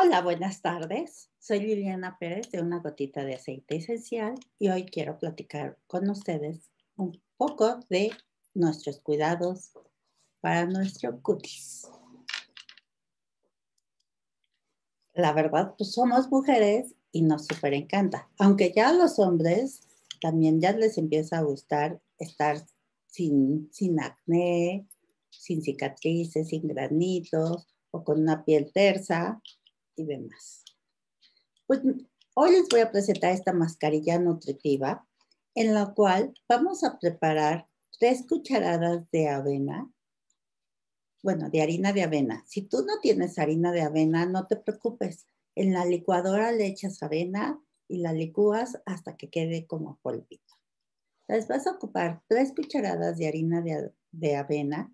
Hola, buenas tardes. Soy Liliana Pérez de Una Gotita de Aceite Esencial y hoy quiero platicar con ustedes un poco de nuestros cuidados para nuestro cutis. La verdad, pues somos mujeres y nos súper encanta. Aunque ya a los hombres también ya les empieza a gustar estar sin, sin acné, sin cicatrices, sin granitos o con una piel tersa y demás. Pues hoy les voy a presentar esta mascarilla nutritiva en la cual vamos a preparar tres cucharadas de avena, bueno, de harina de avena. Si tú no tienes harina de avena, no te preocupes. En la licuadora le echas avena y la licúas hasta que quede como polvito. Entonces vas a ocupar tres cucharadas de harina de, de avena,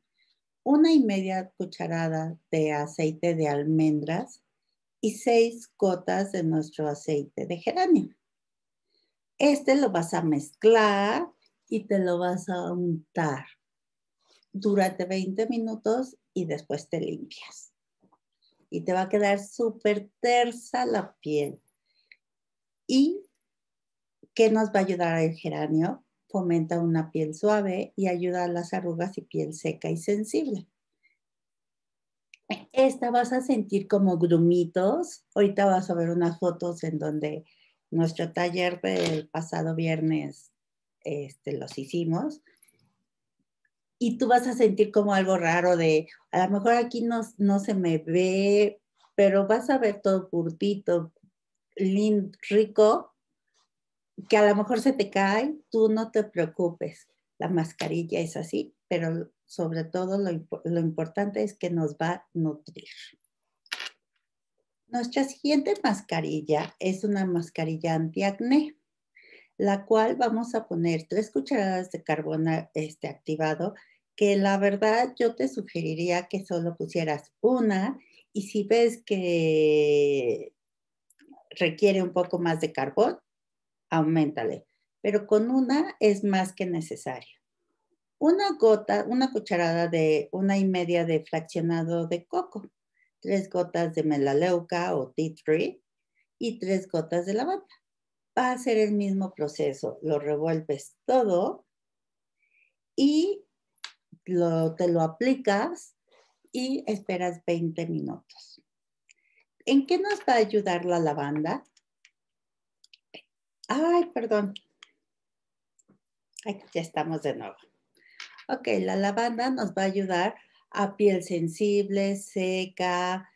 una y media cucharada de aceite de almendras, y seis gotas de nuestro aceite de geranio. Este lo vas a mezclar y te lo vas a untar durante 20 minutos y después te limpias. Y te va a quedar súper tersa la piel. ¿Y qué nos va a ayudar el geranio? Fomenta una piel suave y ayuda a las arrugas y piel seca y sensible. Esta vas a sentir como grumitos. Ahorita vas a ver unas fotos en donde nuestro taller del pasado viernes este, los hicimos. Y tú vas a sentir como algo raro de, a lo mejor aquí no, no se me ve, pero vas a ver todo curtito, lindo, rico, que a lo mejor se te cae, tú no te preocupes. La mascarilla es así, pero sobre todo lo, lo importante es que nos va a nutrir. Nuestra siguiente mascarilla es una mascarilla antiacné, la cual vamos a poner tres cucharadas de carbón este, activado, que la verdad yo te sugeriría que solo pusieras una y si ves que requiere un poco más de carbón, aumentale, pero con una es más que necesario una gota, una cucharada de una y media de fraccionado de coco, tres gotas de melaleuca o tea tree y tres gotas de lavanda. Va a ser el mismo proceso. Lo revuelves todo y te lo aplicas y esperas 20 minutos. ¿En qué nos va a ayudar la lavanda? Ay, perdón. ya estamos de nuevo. Ok, la lavanda nos va a ayudar a piel sensible, seca,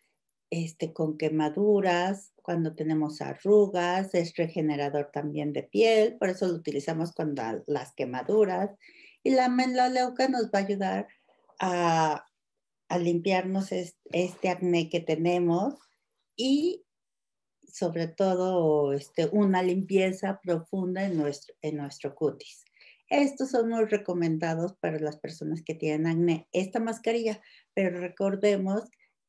este, con quemaduras, cuando tenemos arrugas, es regenerador también de piel, por eso lo utilizamos cuando las quemaduras. Y la melaleuca nos va a ayudar a, limpiarnos este, acné que tenemos y sobre todo este, una limpieza profunda en nuestro, en nuestro cutis. Estos son muy recomendados para las personas que tienen acné, esta mascarilla, pero recordemos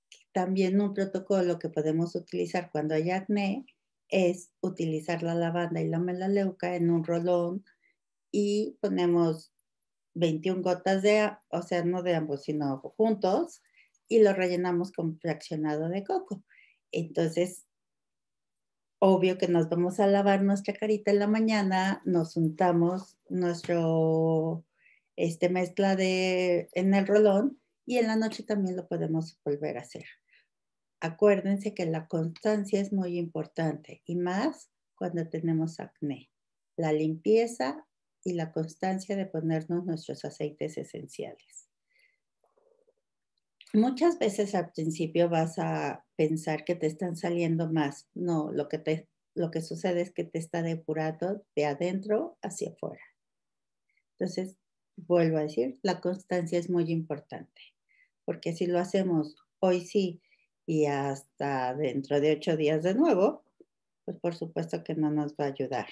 que también un protocolo que podemos utilizar cuando hay acné es utilizar la lavanda y la melaleuca en un rolón y ponemos 21 gotas de, o sea, no de ambos, sino juntos, y lo rellenamos con fraccionado de coco. Entonces, obvio que nos vamos a lavar nuestra carita en la mañana, nos untamos nuestro este mezcla en el rolón y en la noche también lo podemos volver a hacer. Acuérdense que la constancia es muy importante y más cuando tenemos acné. La limpieza y la constancia de ponernos nuestros aceites esenciales. Muchas veces al principio vas a pensar que te están saliendo más. No, lo que, te, lo que sucede es que te está depurando de adentro hacia afuera. Entonces, vuelvo a decir, la constancia es muy importante, porque si lo hacemos hoy sí y hasta dentro de ocho días de nuevo, pues por supuesto que no nos va a ayudar.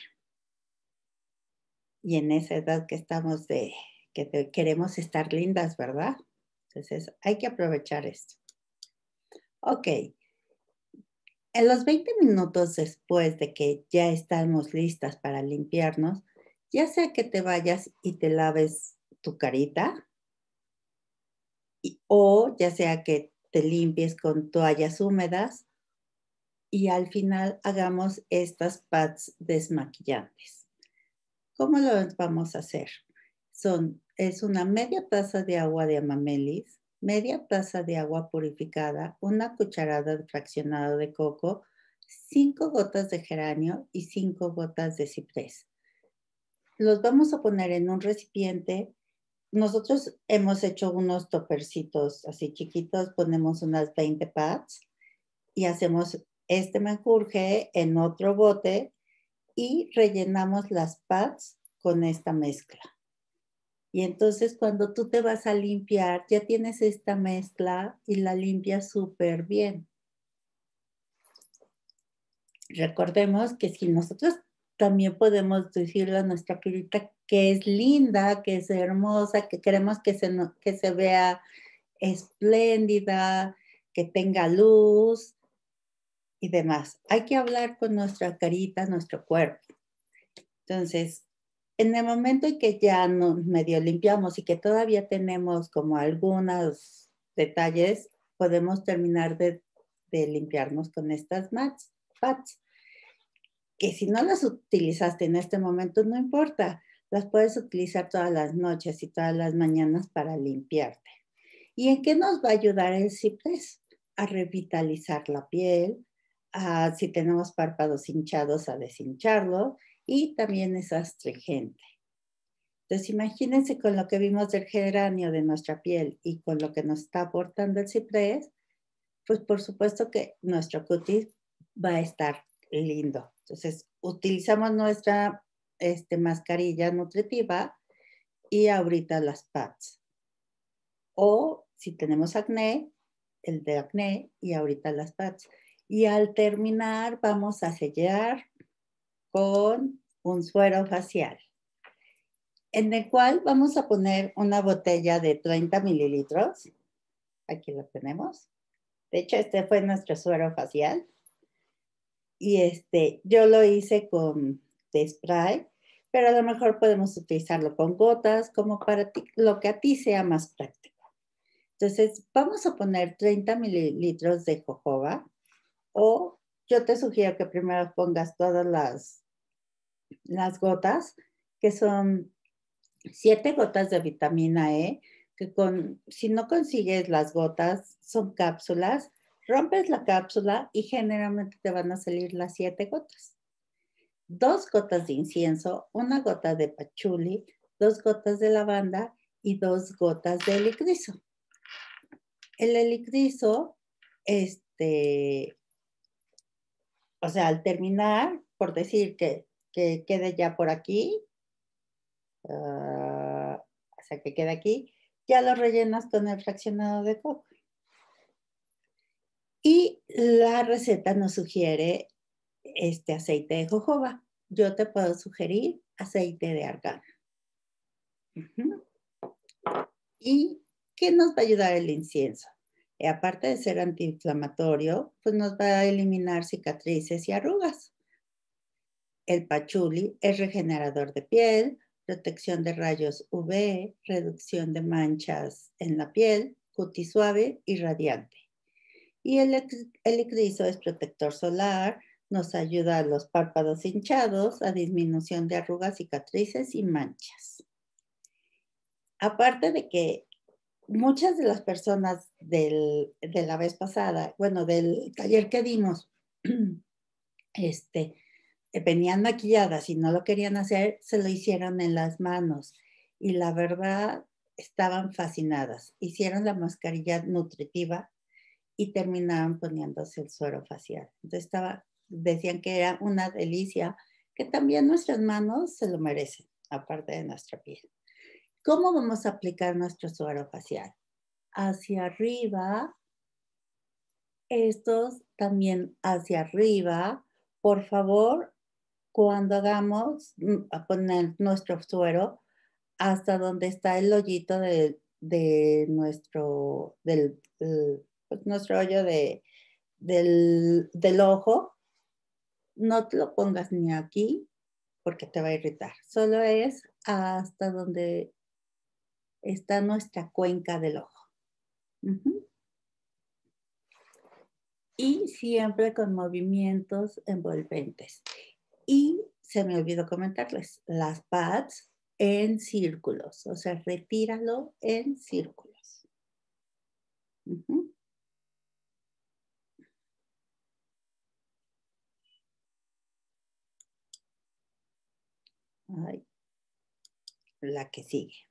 Y en esa edad que estamos de que queremos estar lindas, ¿verdad? Entonces, hay que aprovechar esto. Ok. En los 20 minutos después de que ya estamos listas para limpiarnos, ya sea que te vayas y te laves tu carita, o ya sea que te limpies con toallas húmedas, y al final hagamos estas pads desmaquillantes. ¿Cómo lo vamos a hacer? es una media taza de agua de amamelis, media taza de agua purificada, una cucharada de fraccionado de coco, cinco gotas de geranio y cinco gotas de ciprés. Los vamos a poner en un recipiente. Nosotros hemos hecho unos topercitos así chiquitos, ponemos unas 20 pads y hacemos este menjurje en otro bote y rellenamos las pads con esta mezcla. Y entonces cuando tú te vas a limpiar, ya tienes esta mezcla y la limpias súper bien. Recordemos que si nosotros también podemos decirle a nuestra carita que es linda, que es hermosa, que queremos que se, que se vea espléndida, que tenga luz y demás. Hay que hablar con nuestra carita, nuestro cuerpo. Entonces, en el momento en que ya nos medio limpiamos y que todavía tenemos como algunos detalles, podemos terminar de, limpiarnos con estas mats, pads. Que si no las utilizaste en este momento, no importa. Las puedes utilizar todas las noches y todas las mañanas para limpiarte. ¿Y en qué nos va a ayudar el ciprés? A revitalizar la piel, a, si tenemos párpados hinchados, a deshincharlo y también es astringente. Entonces, imagínense con lo que vimos del geranio de nuestra piel y con lo que nos está aportando el ciprés, pues por supuesto que nuestro cutis va a estar lindo. Entonces, utilizamos nuestra este, mascarilla nutritiva y ahorita las pads. O si tenemos acné, el de acné y ahorita las pads. Y al terminar vamos a sellar con un suero facial, en el cual vamos a poner una botella de 30 mililitros. Aquí lo tenemos. De hecho, este fue nuestro suero facial. Y este, yo lo hice con spray, pero a lo mejor podemos utilizarlo con gotas, como para lo que a ti sea más práctico. Entonces, vamos a poner 30 mililitros de jojoba o yo te sugiero que primero pongas todas las, las gotas, que son siete gotas de vitamina E, que con, si no consigues las gotas, son cápsulas, rompes la cápsula y generalmente te van a salir las siete gotas. Dos gotas de incienso, una gota de pachuli, dos gotas de lavanda y dos gotas de helicrizo. El helicrizo, este, o sea, al terminar, por decir que, que quede ya por aquí, ah, o sea, que quede aquí, ya lo rellenas con el fraccionado de coco. Y la receta nos sugiere este aceite de jojoba. Yo te puedo sugerir aceite de argán. ¿Y qué nos va a ayudar el incienso? Eh, aparte de ser antiinflamatorio, pues nos va a eliminar cicatrices y arrugas. El pachuli es regenerador de piel, protección de rayos UV, reducción de manchas en la piel, cutis suave y radiante. Y el, el es protector solar, nos ayuda a los párpados hinchados, a disminución de arrugas, cicatrices y manchas. Aparte de que muchas de las personas de la vez pasada, bueno, del taller que dimos, este, eh, venían maquilladas y no lo querían hacer, se lo hicieron en las manos. Y la verdad, estaban fascinadas. Hicieron la mascarilla nutritiva y terminaban poniéndose el suero facial. Entonces estaba, decían que era una delicia, que también nuestras manos se lo merecen, aparte de nuestra piel. ¿Cómo vamos a aplicar nuestro suero facial? Hacia arriba, estos también hacia arriba. Por favor, cuando hagamos, mm, a poner nuestro suero hasta donde está el hoyito de, nuestro, pues, nuestro hoyo del, del ojo, no te lo pongas ni aquí porque te va a irritar. Solo es hasta donde está nuestra cuenca del ojo. Y siempre con movimientos envolventes. Y se me olvidó comentarles, las pads en círculos, o sea, retíralo en círculos. la que sigue.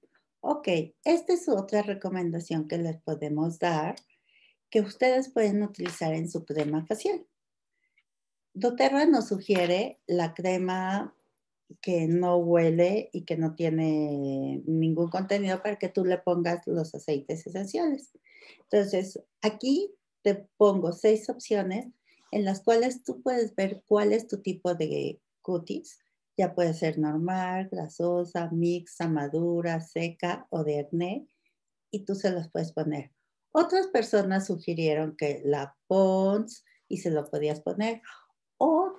Ok, esta es otra recomendación que les podemos dar que ustedes pueden utilizar en su crema facial. doTERRA nos sugiere la crema que no huele y que no tiene ningún contenido para que tú le pongas los aceites esenciales. Entonces, aquí te pongo seis opciones en las cuales tú puedes ver cuál es tu tipo de cutis ya puede ser normal, grasosa, mixta, madura, seca o de acné y tú se los puedes poner. Otras personas sugirieron que la pons y se lo podías poner o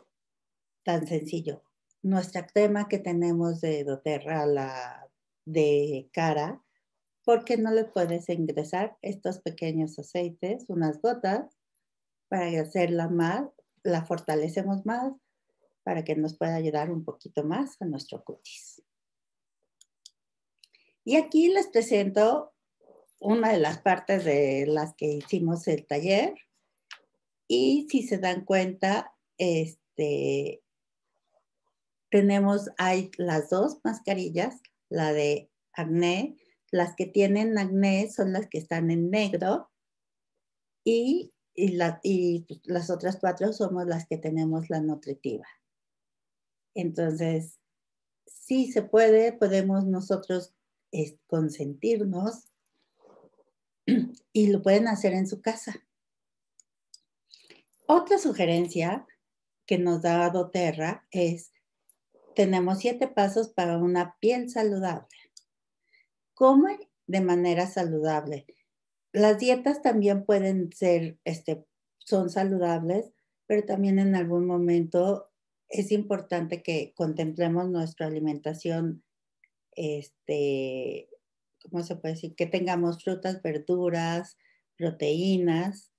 tan sencillo, nuestra crema que tenemos de doTERRA, la de cara, porque no le puedes ingresar estos pequeños aceites, unas gotas, para hacerla más, la fortalecemos más para que nos pueda ayudar un poquito más a nuestro cutis. Y aquí les presento una de las partes de las que hicimos el taller. Y si se dan cuenta, este, tenemos hay las dos mascarillas, la de acné. Las que tienen acné son las que están en negro y, y las otras cuatro somos las que tenemos la nutritiva. Entonces, sí se puede, podemos nosotros consentirnos y lo pueden hacer en su casa. Otra sugerencia que nos da Doterra es, tenemos siete pasos para una piel saludable. Come de manera saludable. Las dietas también pueden ser, este, son saludables, pero también en algún momento es importante que contemplemos nuestra alimentación, este, ¿cómo se puede decir? Que tengamos frutas, verduras, proteínas,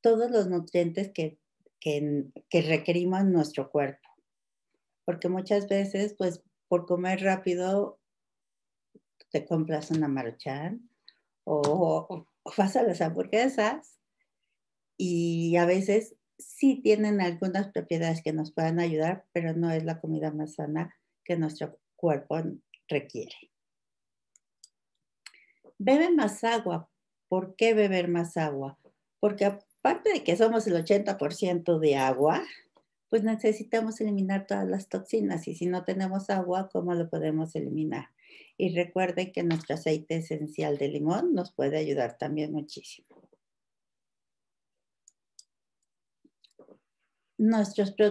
todos los nutrientes que, que, que requerimos en nuestro cuerpo. Porque muchas veces, pues, por comer rápido, te compras una maruchan o, o vas a las hamburguesas y a veces sí tienen algunas propiedades que nos puedan ayudar, pero no es la comida más sana que nuestro cuerpo requiere. Bebe más agua. ¿Por qué beber más agua? Porque aparte de que somos el 80% de agua, pues necesitamos eliminar todas las toxinas y si no tenemos agua, ¿cómo lo podemos eliminar? Y recuerden que nuestro aceite esencial de limón nos puede ayudar también muchísimo.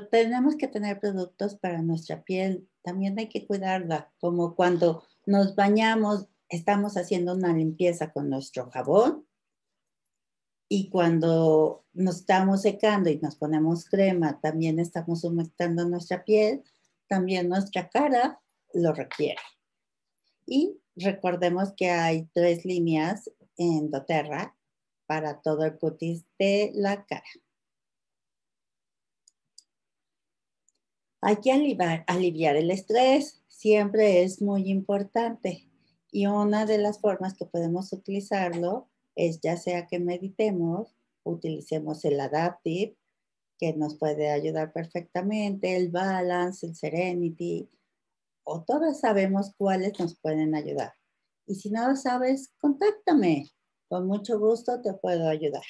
tenemos que tener productos para nuestra piel, también hay que cuidarla, como cuando nos bañamos, estamos haciendo una limpieza con nuestro jabón y cuando nos estamos secando y nos ponemos crema, también estamos humectando nuestra piel, también nuestra cara lo requiere. Y recordemos que hay tres líneas en doTERRA para todo el cutis de la cara. Hay que aliviar, el estrés, siempre es muy importante. Y una de las formas que podemos utilizarlo es ya sea que meditemos, utilicemos el Adaptive, que nos puede ayudar perfectamente, el Balance, el Serenity, o todas sabemos cuáles nos pueden ayudar. Y si no lo sabes, contáctame. Con mucho gusto te puedo ayudar.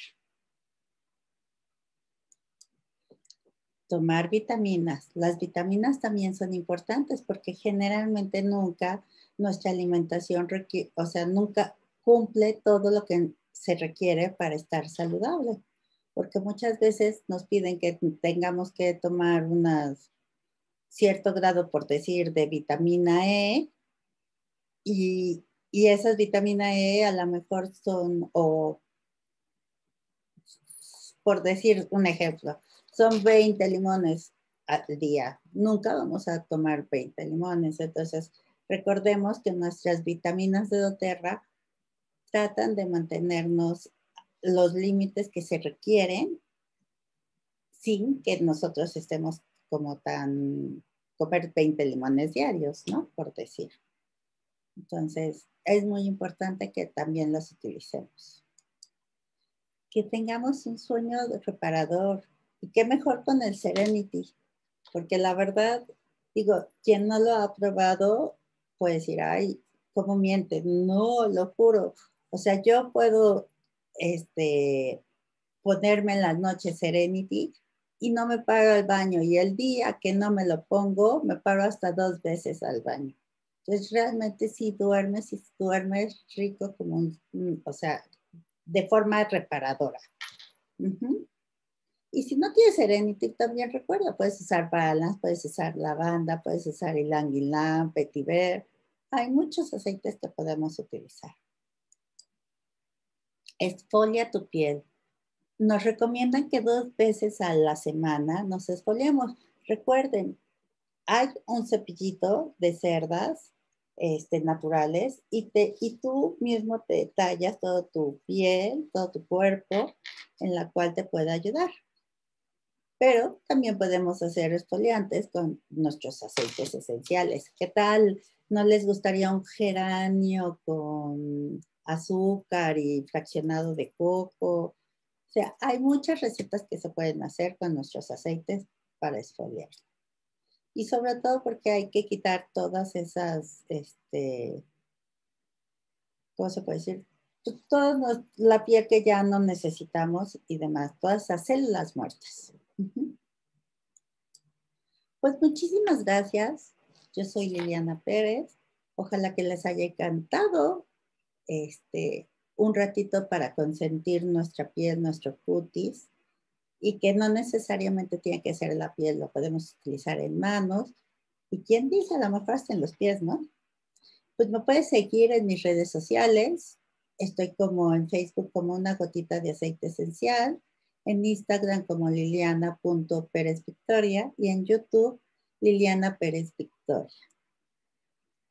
tomar vitaminas. Las vitaminas también son importantes porque generalmente nunca nuestra alimentación, o sea, nunca cumple todo lo que se requiere para estar saludable. Porque muchas veces nos piden que tengamos que tomar un cierto grado, por decir, de vitamina E y, esas vitamina E a lo mejor son, o por decir un ejemplo, son 20 limones al día. Nunca vamos a tomar 20 limones. Entonces, recordemos que nuestras vitaminas de doTERRA tratan de mantenernos los límites que se requieren sin que nosotros estemos como tan comer 20 limones diarios, ¿no? Por decir. Entonces, es muy importante que también los utilicemos. Que tengamos un sueño reparador, y qué mejor con el Serenity, porque la verdad, digo, quien no lo ha probado puede decir, ay, ¿cómo miente? No, lo juro. O sea, yo puedo este, ponerme en las noches Serenity y no me paro al baño. Y el día que no me lo pongo, me paro hasta dos veces al baño. Entonces, realmente si duermes, si duermes rico como o sea, de forma reparadora. Uh y si no tienes Serenity, también recuerda, puedes usar Balance, puedes usar Lavanda, puedes usar Ylang Ylang, Petiver. Hay muchos aceites que podemos utilizar. Esfolia tu piel. Nos recomiendan que dos veces a la semana nos esfoliemos. Recuerden, hay un cepillito de cerdas este, naturales y, te, y tú mismo te tallas toda tu piel, todo tu cuerpo, en la cual te puede ayudar pero también podemos hacer esfoliantes con nuestros aceites esenciales. ¿Qué tal? ¿No les gustaría un geranio con azúcar y fraccionado de coco? O sea, hay muchas recetas que se pueden hacer con nuestros aceites para esfoliar. Y sobre todo porque hay que quitar todas esas, este, ¿cómo se puede decir? Toda la piel que ya no necesitamos y demás, todas esas células muertas. Pues muchísimas gracias. Yo soy Liliana Pérez. Ojalá que les haya encantado este, un ratito para consentir nuestra piel, nuestro cutis, y que no necesariamente tiene que ser la piel, lo podemos utilizar en manos. Y quien dice, la lo mejor en los pies, ¿no? Pues me puedes seguir en mis redes sociales. Estoy como en Facebook como una gotita de aceite esencial en Instagram como Victoria y en YouTube Liliana Pérez Victoria.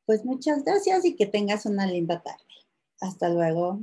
Pues muchas gracias y que tengas una linda tarde. Hasta luego.